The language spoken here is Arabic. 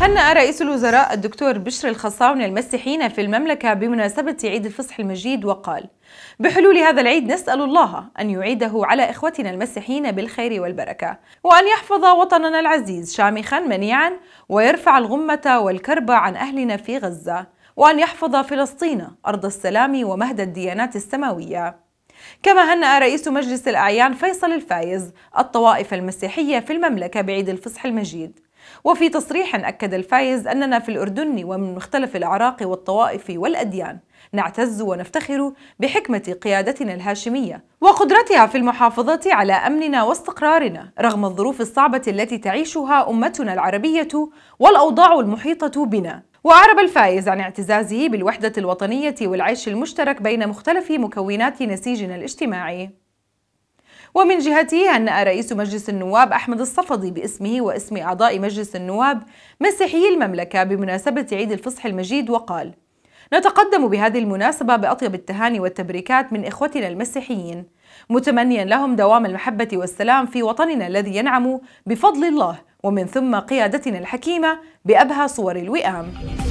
هنأ رئيس الوزراء الدكتور بشر الخصاون المسيحيين في المملكة بمناسبة عيد الفصح المجيد وقال بحلول هذا العيد نسأل الله أن يعيده على إخوتنا المسيحيين بالخير والبركة وأن يحفظ وطننا العزيز شامخا منيعا ويرفع الغمة والكرب عن أهلنا في غزة وأن يحفظ فلسطين أرض السلام ومهد الديانات السماوية كما هنأ رئيس مجلس الأعيان فيصل الفايز الطوائف المسيحية في المملكة بعيد الفصح المجيد وفي تصريح أكد الفايز أننا في الأردن ومن مختلف الأعراق والطوائف والأديان نعتز ونفتخر بحكمة قيادتنا الهاشمية وقدرتها في المحافظة على أمننا واستقرارنا رغم الظروف الصعبة التي تعيشها أمتنا العربية والأوضاع المحيطة بنا وأعرب الفايز عن اعتزازه بالوحدة الوطنية والعيش المشترك بين مختلف مكونات نسيجنا الاجتماعي ومن جهته هنأ رئيس مجلس النواب أحمد الصفدي باسمه واسم أعضاء مجلس النواب مسيحيي المملكة بمناسبة عيد الفصح المجيد وقال نتقدم بهذه المناسبة بأطيب التهاني والتبريكات من إخوتنا المسيحيين متمنيا لهم دوام المحبة والسلام في وطننا الذي ينعم بفضل الله ومن ثم قيادتنا الحكيمة بأبهى صور الوئام